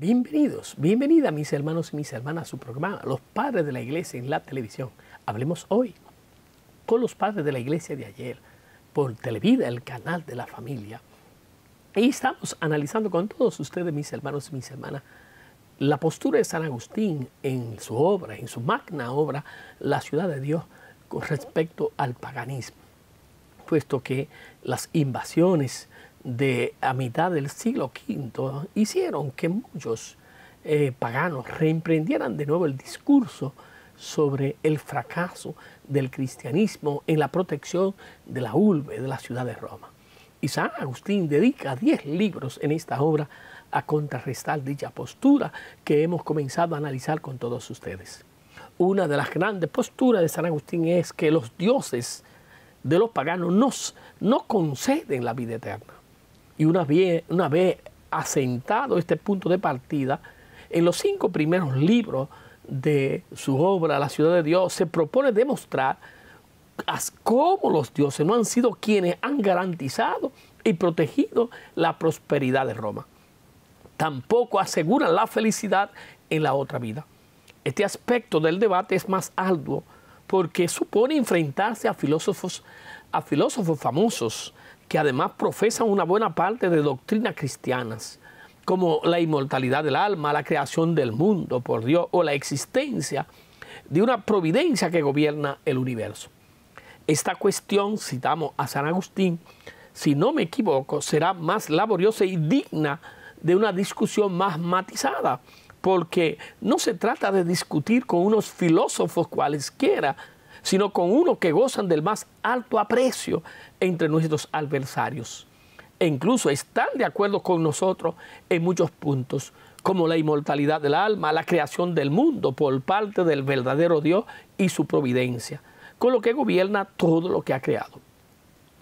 Bienvenidos, bienvenida mis hermanos y mis hermanas a su programa, Los Padres de la Iglesia en la Televisión. Hablemos hoy con los padres de la Iglesia de ayer, por Televida, el canal de la familia. Y estamos analizando con todos ustedes, mis hermanos y mis hermanas, la postura de San Agustín en su obra, en su magna obra, La Ciudad de Dios, con respecto al paganismo, puesto que las invasiones de a mitad del siglo V hicieron que muchos eh, paganos reemprendieran de nuevo el discurso sobre el fracaso del cristianismo en la protección de la urbe de la ciudad de Roma. Y San Agustín dedica 10 libros en esta obra a contrarrestar dicha postura que hemos comenzado a analizar con todos ustedes. Una de las grandes posturas de San Agustín es que los dioses de los paganos nos, no conceden la vida eterna y una vez, asentado este punto de partida, en los cinco primeros libros de su obra, La ciudad de Dios, se propone demostrar cómo los dioses no han sido quienes han garantizado y protegido la prosperidad de Roma. Tampoco aseguran la felicidad en la otra vida. Este aspecto del debate es más arduo porque supone enfrentarse a filósofos, a filósofos famosos que además profesan una buena parte de doctrinas cristianas, como la inmortalidad del alma, la creación del mundo por Dios o la existencia de una providencia que gobierna el universo. Esta cuestión, citamos a San Agustín, si no me equivoco, será más laboriosa y digna de una discusión más matizada, porque no se trata de discutir con unos filósofos cualesquiera, sino con uno que gozan del más alto aprecio entre nuestros adversarios. E incluso están de acuerdo con nosotros en muchos puntos, como la inmortalidad del alma, la creación del mundo por parte del verdadero Dios y su providencia, con lo que gobierna todo lo que ha creado.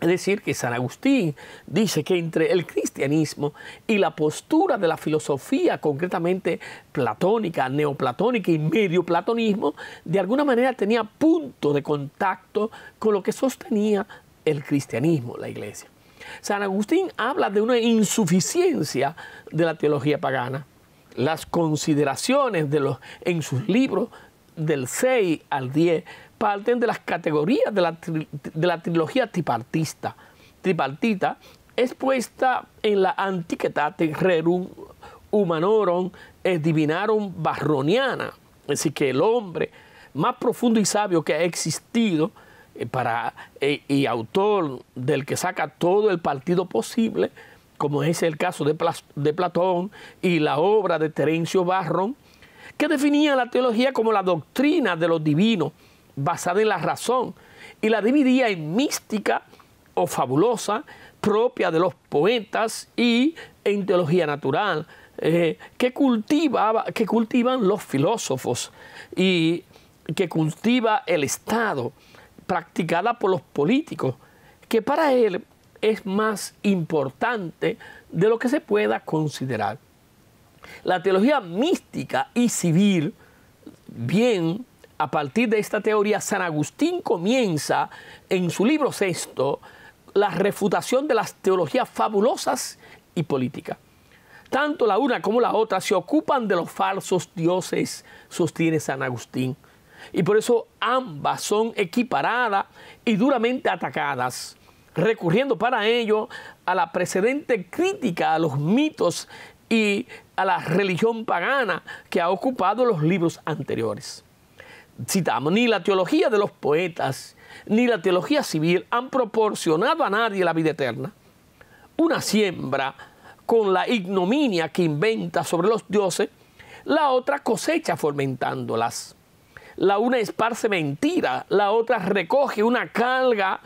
Es decir, que San Agustín dice que entre el cristianismo y la postura de la filosofía, concretamente platónica, neoplatónica y medio platonismo, de alguna manera tenía punto de contacto con lo que sostenía el cristianismo, la iglesia. San Agustín habla de una insuficiencia de la teología pagana. Las consideraciones de los, en sus libros del 6 al 10 parten de las categorías de la, trilogía tripartista, tripartita expuesta en la antiqueta Rerum Humanorum Divinarum Barroniana. Es decir, que el hombre más profundo y sabio que ha existido eh, para, eh, y autor del que saca todo el partido posible, como es el caso de, de Platón y la obra de Terencio Barron, que definía la teología como la doctrina de los divinos basada en la razón y la dividía en mística o fabulosa, propia de los poetas y en teología natural, eh, que, cultivaba, que cultivan los filósofos y que cultiva el Estado, practicada por los políticos, que para él es más importante de lo que se pueda considerar. La teología mística y civil, bien a partir de esta teoría, San Agustín comienza en su libro sexto la refutación de las teologías fabulosas y políticas. Tanto la una como la otra se ocupan de los falsos dioses, sostiene San Agustín. Y por eso ambas son equiparadas y duramente atacadas, recurriendo para ello a la precedente crítica a los mitos y a la religión pagana que ha ocupado los libros anteriores citamos, ni la teología de los poetas, ni la teología civil han proporcionado a nadie la vida eterna. Una siembra con la ignominia que inventa sobre los dioses, la otra cosecha fomentándolas. La una esparce mentira, la otra recoge una carga,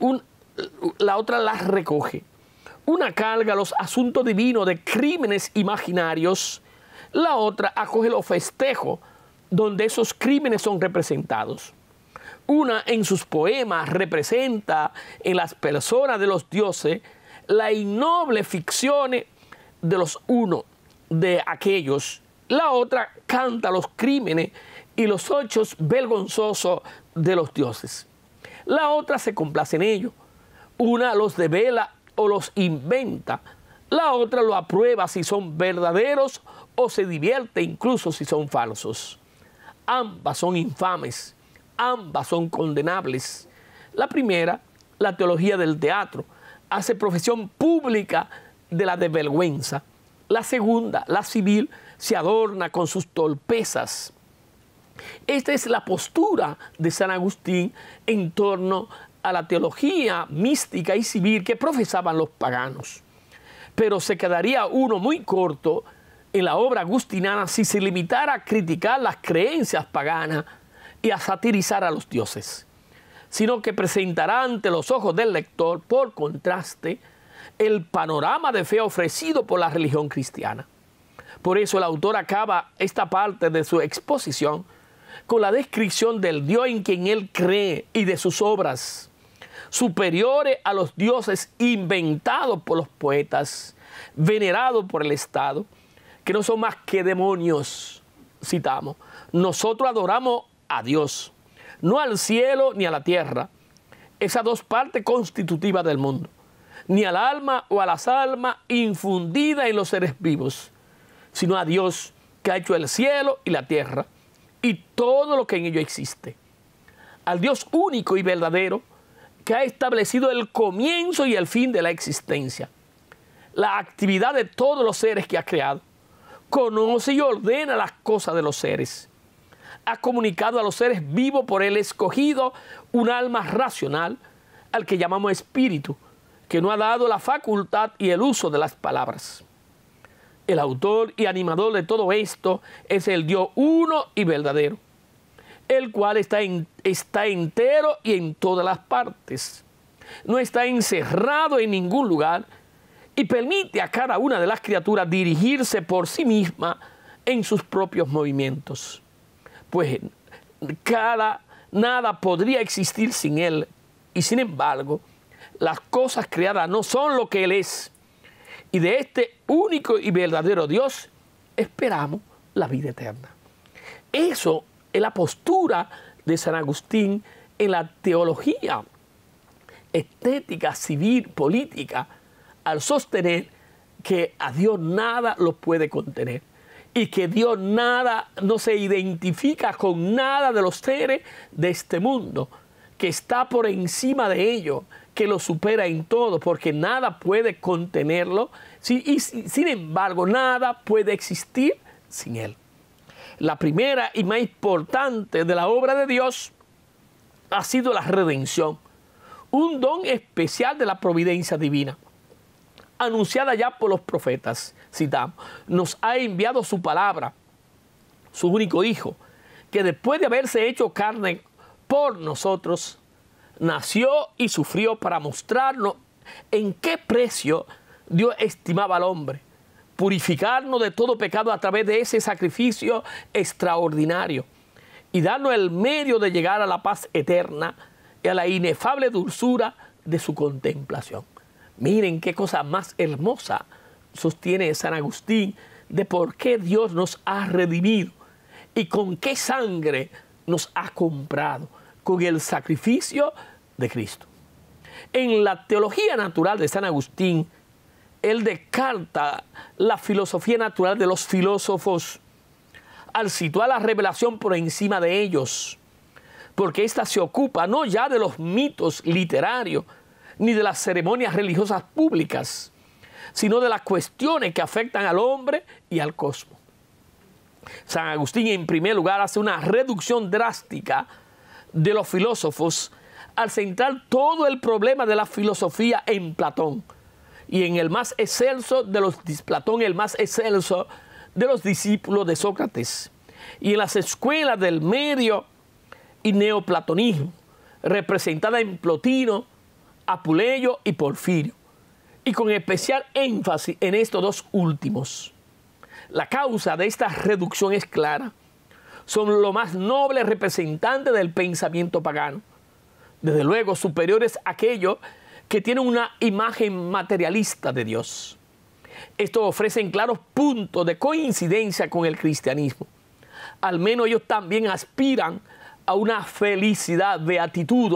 eh, la otra las recoge. Una carga los asuntos divinos de crímenes imaginarios, la otra acoge los festejos donde esos crímenes son representados. Una en sus poemas representa en las personas de los dioses la innoble ficción de los uno, de aquellos. La otra canta los crímenes y los ochos vergonzosos de los dioses. La otra se complace en ello. Una los devela o los inventa. La otra lo aprueba si son verdaderos o se divierte incluso si son falsos. Ambas son infames, ambas son condenables. La primera, la teología del teatro, hace profesión pública de la desvergüenza. La segunda, la civil, se adorna con sus torpezas. Esta es la postura de San Agustín en torno a la teología mística y civil que profesaban los paganos. Pero se quedaría uno muy corto en la obra agustinana si se limitara a criticar las creencias paganas y a satirizar a los dioses, sino que presentará ante los ojos del lector, por contraste, el panorama de fe ofrecido por la religión cristiana. Por eso el autor acaba esta parte de su exposición con la descripción del Dios en quien él cree y de sus obras, superiores a los dioses inventados por los poetas, venerados por el Estado, que no son más que demonios, citamos. Nosotros adoramos a Dios, no al cielo ni a la tierra, esas dos partes constitutivas del mundo, ni al alma o a las almas infundidas en los seres vivos, sino a Dios que ha hecho el cielo y la tierra y todo lo que en ello existe. Al Dios único y verdadero que ha establecido el comienzo y el fin de la existencia, la actividad de todos los seres que ha creado conoce y ordena las cosas de los seres. Ha comunicado a los seres vivos por él escogido un alma racional, al que llamamos espíritu, que no ha dado la facultad y el uso de las palabras. El autor y animador de todo esto es el Dios uno y verdadero, el cual está, en, está entero y en todas las partes. No está encerrado en ningún lugar, y permite a cada una de las criaturas dirigirse por sí misma en sus propios movimientos. Pues cada, nada podría existir sin Él y sin embargo las cosas creadas no son lo que Él es. Y de este único y verdadero Dios esperamos la vida eterna. Eso es la postura de San Agustín en la teología estética, civil, política al sostener que a Dios nada lo puede contener y que Dios nada, no se identifica con nada de los seres de este mundo, que está por encima de ellos, que lo supera en todo, porque nada puede contenerlo, y sin embargo nada puede existir sin Él. La primera y más importante de la obra de Dios ha sido la redención, un don especial de la providencia divina anunciada ya por los profetas, citamos, nos ha enviado su palabra, su único Hijo, que después de haberse hecho carne por nosotros, nació y sufrió para mostrarnos en qué precio Dios estimaba al hombre, purificarnos de todo pecado a través de ese sacrificio extraordinario y darnos el medio de llegar a la paz eterna y a la inefable dulzura de su contemplación. Miren qué cosa más hermosa sostiene San Agustín de por qué Dios nos ha redimido y con qué sangre nos ha comprado, con el sacrificio de Cristo. En la teología natural de San Agustín, él descarta la filosofía natural de los filósofos al situar la revelación por encima de ellos, porque ésta se ocupa no ya de los mitos literarios, ni de las ceremonias religiosas públicas, sino de las cuestiones que afectan al hombre y al cosmos. San Agustín, en primer lugar, hace una reducción drástica de los filósofos al centrar todo el problema de la filosofía en Platón y en el más excelso de los Platón, el más excelso de los discípulos de Sócrates y en las escuelas del medio y neoplatonismo representada en Plotino Apuleyo y Porfirio, y con especial énfasis en estos dos últimos. La causa de esta reducción es clara. Son los más nobles representantes del pensamiento pagano, desde luego superiores a aquellos que tienen una imagen materialista de Dios. Esto ofrecen claros puntos de coincidencia con el cristianismo. Al menos ellos también aspiran a una felicidad, de beatitud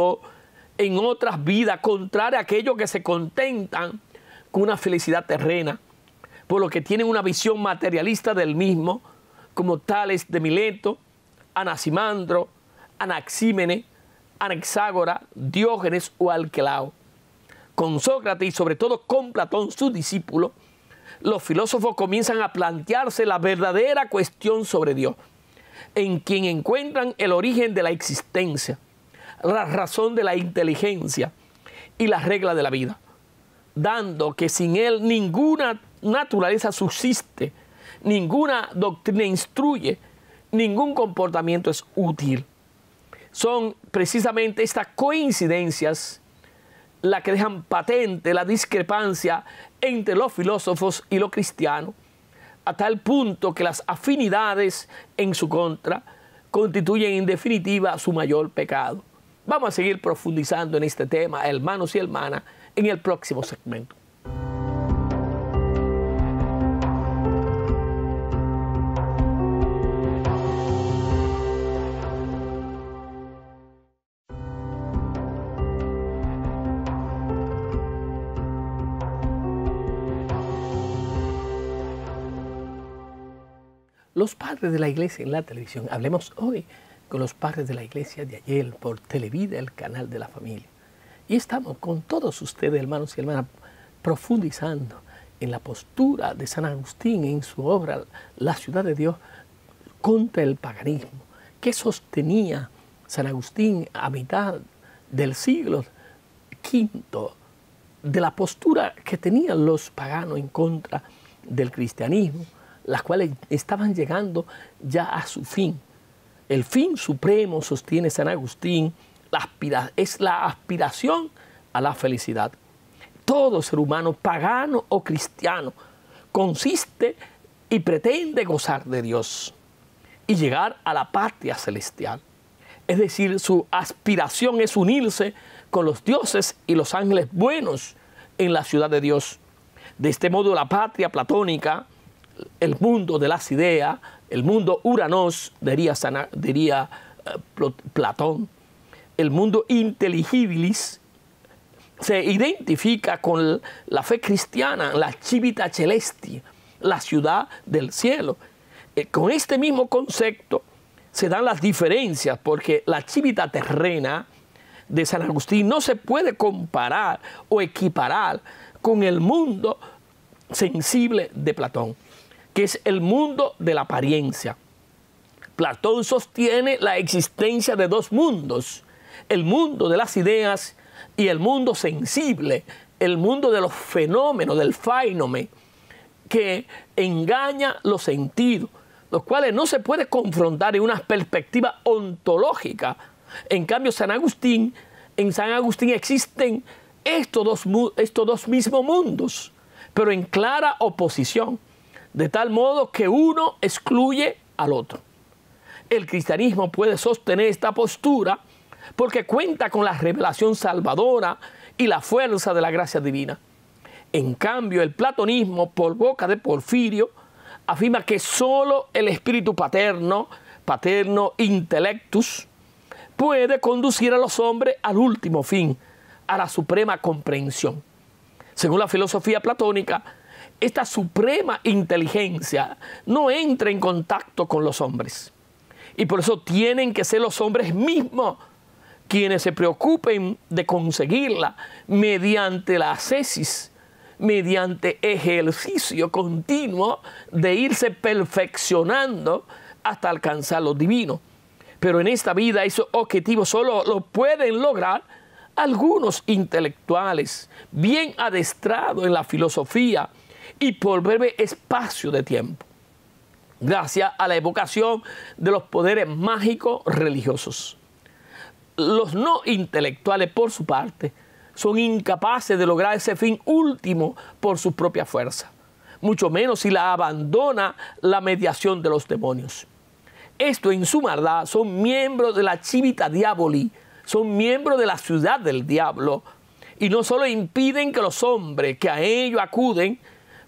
en otras vidas, contraria a aquellos que se contentan con una felicidad terrena, por lo que tienen una visión materialista del mismo, como tales de Mileto, Anaximandro, Anaxímenes, Anaxágora, Diógenes o Alquelao. Con Sócrates y sobre todo con Platón, su discípulo, los filósofos comienzan a plantearse la verdadera cuestión sobre Dios, en quien encuentran el origen de la existencia la razón de la inteligencia y la regla de la vida, dando que sin él ninguna naturaleza subsiste, ninguna doctrina instruye, ningún comportamiento es útil. Son precisamente estas coincidencias las que dejan patente la discrepancia entre los filósofos y los cristianos, a tal punto que las afinidades en su contra constituyen en definitiva su mayor pecado. Vamos a seguir profundizando en este tema, hermanos y hermanas, en el próximo segmento. Los padres de la iglesia en la televisión, hablemos hoy con los padres de la iglesia de ayer por Televida, el canal de la familia. Y estamos con todos ustedes, hermanos y hermanas, profundizando en la postura de San Agustín en su obra La ciudad de Dios contra el paganismo, que sostenía San Agustín a mitad del siglo V de la postura que tenían los paganos en contra del cristianismo, las cuales estaban llegando ya a su fin. El fin supremo, sostiene San Agustín, es la aspiración a la felicidad. Todo ser humano, pagano o cristiano, consiste y pretende gozar de Dios y llegar a la patria celestial. Es decir, su aspiración es unirse con los dioses y los ángeles buenos en la ciudad de Dios. De este modo, la patria platónica, el mundo de las ideas, el mundo uranos, diría, diría eh, Platón, el mundo inteligibilis, se identifica con la fe cristiana, la Civita celestia, la ciudad del cielo. Eh, con este mismo concepto se dan las diferencias, porque la Civita terrena de San Agustín no se puede comparar o equiparar con el mundo sensible de Platón que es el mundo de la apariencia. Platón sostiene la existencia de dos mundos, el mundo de las ideas y el mundo sensible, el mundo de los fenómenos, del fainome, que engaña los sentidos, los cuales no se puede confrontar en una perspectiva ontológica. En cambio, San Agustín, en San Agustín existen estos dos, estos dos mismos mundos, pero en clara oposición de tal modo que uno excluye al otro. El cristianismo puede sostener esta postura porque cuenta con la revelación salvadora y la fuerza de la gracia divina. En cambio, el platonismo, por boca de Porfirio, afirma que solo el espíritu paterno, paterno intellectus, puede conducir a los hombres al último fin, a la suprema comprensión. Según la filosofía platónica, esta suprema inteligencia no entra en contacto con los hombres. Y por eso tienen que ser los hombres mismos quienes se preocupen de conseguirla mediante la ascesis, mediante ejercicio continuo de irse perfeccionando hasta alcanzar lo divino. Pero en esta vida esos objetivos solo los pueden lograr algunos intelectuales bien adestrados en la filosofía, y por breve espacio de tiempo, gracias a la evocación de los poderes mágicos religiosos. Los no intelectuales, por su parte, son incapaces de lograr ese fin último por su propia fuerza, mucho menos si la abandona la mediación de los demonios. Esto en su maldad son miembros de la chivita diaboli, son miembros de la ciudad del diablo, y no solo impiden que los hombres que a ellos acuden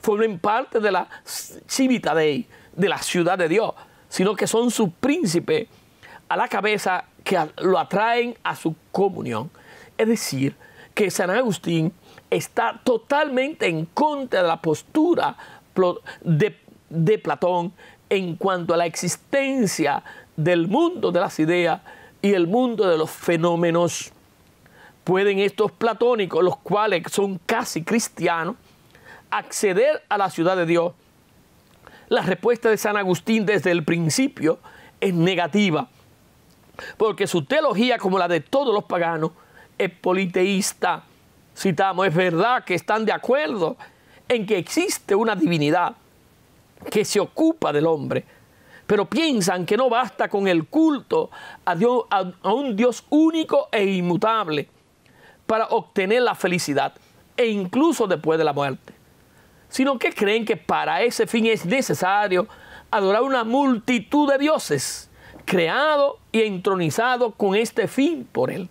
formen parte de la civita de, la ciudad de Dios, sino que son sus príncipes a la cabeza que lo atraen a su comunión. Es decir, que San Agustín está totalmente en contra de la postura de, de Platón en cuanto a la existencia del mundo de las ideas y el mundo de los fenómenos. Pueden estos platónicos, los cuales son casi cristianos, acceder a la ciudad de Dios, la respuesta de San Agustín desde el principio es negativa, porque su teología, como la de todos los paganos, es politeísta. Citamos, es verdad que están de acuerdo en que existe una divinidad que se ocupa del hombre, pero piensan que no basta con el culto a, un Dios único e inmutable para obtener la felicidad e incluso después de la muerte sino que creen que para ese fin es necesario adorar una multitud de dioses, creado y entronizado con este fin por él.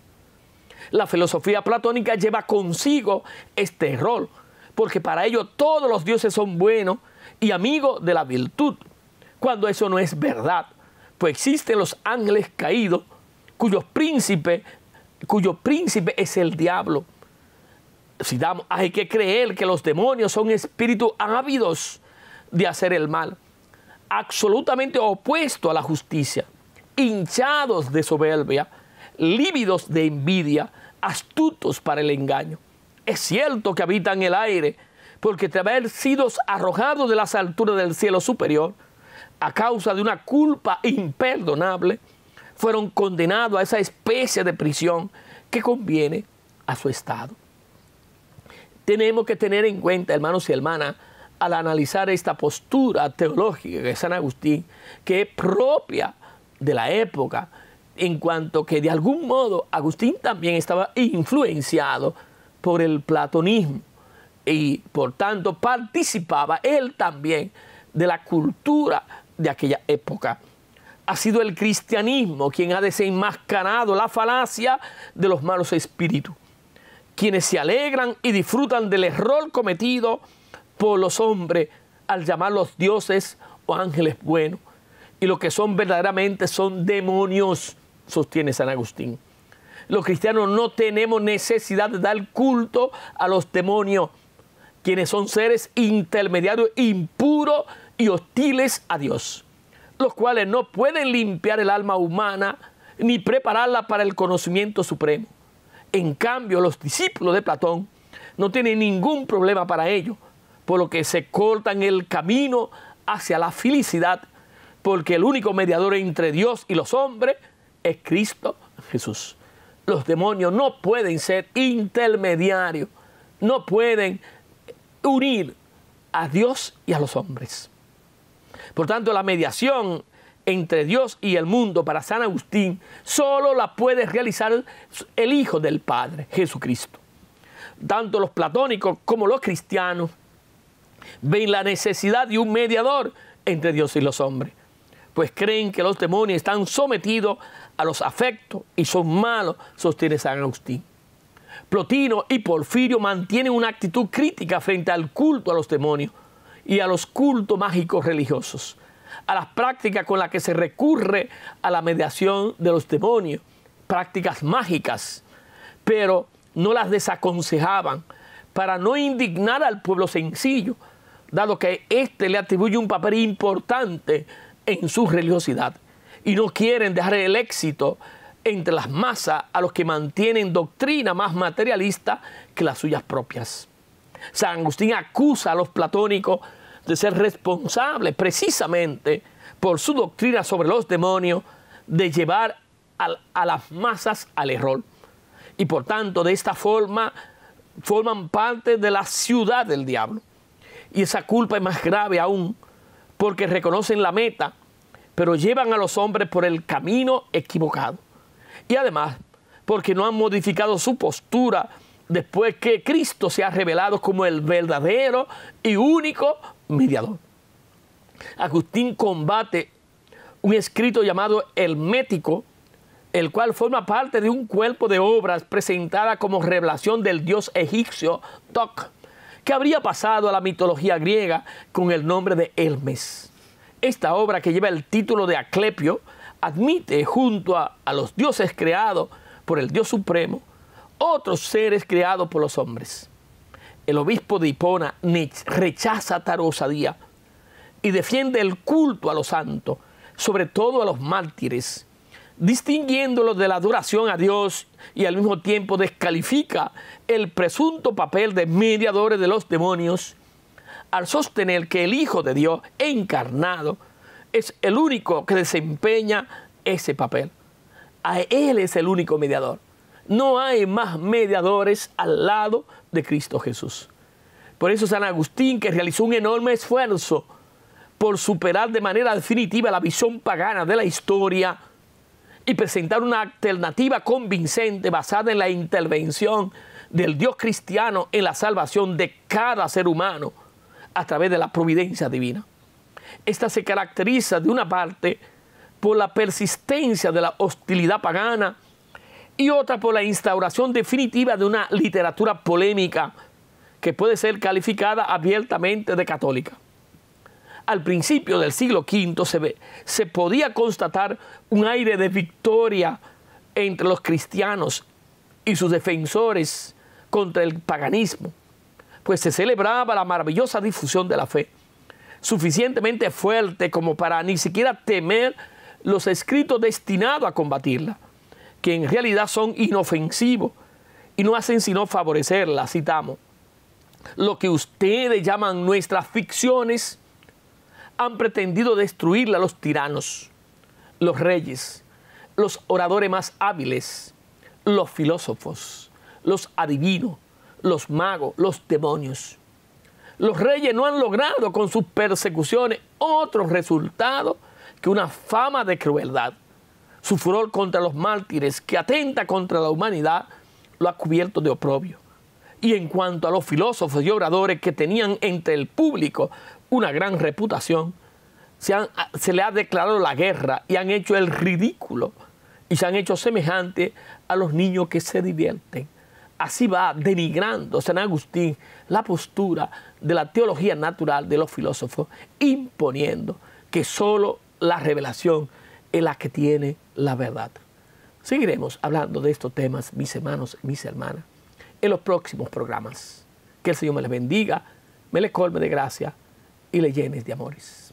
La filosofía platónica lleva consigo este error, porque para ello todos los dioses son buenos y amigos de la virtud, cuando eso no es verdad, pues existen los ángeles caídos, cuyos príncipe cuyo príncipe es el diablo hay que creer que los demonios son espíritus ávidos de hacer el mal, absolutamente opuestos a la justicia, hinchados de soberbia, lívidos de envidia, astutos para el engaño. Es cierto que habitan el aire, porque tras haber sido arrojados de las alturas del cielo superior, a causa de una culpa imperdonable, fueron condenados a esa especie de prisión que conviene a su estado tenemos que tener en cuenta, hermanos y hermanas, al analizar esta postura teológica de San Agustín, que es propia de la época, en cuanto que de algún modo Agustín también estaba influenciado por el platonismo y por tanto participaba él también de la cultura de aquella época. Ha sido el cristianismo quien ha desenmascarado la falacia de los malos espíritus quienes se alegran y disfrutan del error cometido por los hombres al llamarlos dioses o ángeles buenos, y lo que son verdaderamente son demonios, sostiene San Agustín. Los cristianos no tenemos necesidad de dar culto a los demonios, quienes son seres intermediarios impuros y hostiles a Dios, los cuales no pueden limpiar el alma humana ni prepararla para el conocimiento supremo. En cambio, los discípulos de Platón no tienen ningún problema para ello, por lo que se cortan el camino hacia la felicidad, porque el único mediador entre Dios y los hombres es Cristo Jesús. Los demonios no pueden ser intermediarios, no pueden unir a Dios y a los hombres. Por tanto, la mediación entre Dios y el mundo para San Agustín solo la puede realizar el Hijo del Padre, Jesucristo. Tanto los platónicos como los cristianos ven la necesidad de un mediador entre Dios y los hombres, pues creen que los demonios están sometidos a los afectos y son malos, sostiene San Agustín. Plotino y Porfirio mantienen una actitud crítica frente al culto a los demonios y a los cultos mágicos religiosos a las prácticas con las que se recurre a la mediación de los demonios, prácticas mágicas, pero no las desaconsejaban para no indignar al pueblo sencillo, dado que éste le atribuye un papel importante en su religiosidad y no quieren dejar el éxito entre las masas a los que mantienen doctrina más materialista que las suyas propias. San Agustín acusa a los platónicos de ser responsable precisamente por su doctrina sobre los demonios de llevar a, a las masas al error. Y por tanto, de esta forma, forman parte de la ciudad del diablo. Y esa culpa es más grave aún porque reconocen la meta, pero llevan a los hombres por el camino equivocado. Y además, porque no han modificado su postura después que Cristo se ha revelado como el verdadero y único mediador. Agustín combate un escrito llamado Mético, el cual forma parte de un cuerpo de obras presentada como revelación del dios egipcio Toc, que habría pasado a la mitología griega con el nombre de Hermes. Esta obra, que lleva el título de Aclepio, admite junto a, a los dioses creados por el Dios Supremo otros seres creados por los hombres el obispo de Hipona rechaza Tarosa osadía y defiende el culto a los santos, sobre todo a los mártires, distinguiéndolos de la adoración a Dios y al mismo tiempo descalifica el presunto papel de mediadores de los demonios al sostener que el Hijo de Dios encarnado es el único que desempeña ese papel. A Él es el único mediador. No hay más mediadores al lado de Cristo Jesús. Por eso San Agustín, que realizó un enorme esfuerzo por superar de manera definitiva la visión pagana de la historia y presentar una alternativa convincente basada en la intervención del Dios cristiano en la salvación de cada ser humano a través de la providencia divina. Esta se caracteriza de una parte por la persistencia de la hostilidad pagana y otra por la instauración definitiva de una literatura polémica que puede ser calificada abiertamente de católica. Al principio del siglo V se, ve, se podía constatar un aire de victoria entre los cristianos y sus defensores contra el paganismo, pues se celebraba la maravillosa difusión de la fe, suficientemente fuerte como para ni siquiera temer los escritos destinados a combatirla que en realidad son inofensivos y no hacen sino favorecerla, citamos. Lo que ustedes llaman nuestras ficciones han pretendido destruirla los tiranos, los reyes, los oradores más hábiles, los filósofos, los adivinos, los magos, los demonios. Los reyes no han logrado con sus persecuciones otro resultado que una fama de crueldad. Su furor contra los mártires, que atenta contra la humanidad, lo ha cubierto de oprobio. Y en cuanto a los filósofos y oradores que tenían entre el público una gran reputación, ah, se, le ha declarado la guerra y han hecho el ridículo y se han hecho semejantes a los niños que se divierten. Así va denigrando San Agustín la postura de la teología natural de los filósofos, imponiendo que solo la revelación en la que tiene la verdad. Seguiremos hablando de estos temas, mis hermanos y mis hermanas, en los próximos programas. Que el Señor me les bendiga, me les colme de gracia y le llenes de amores.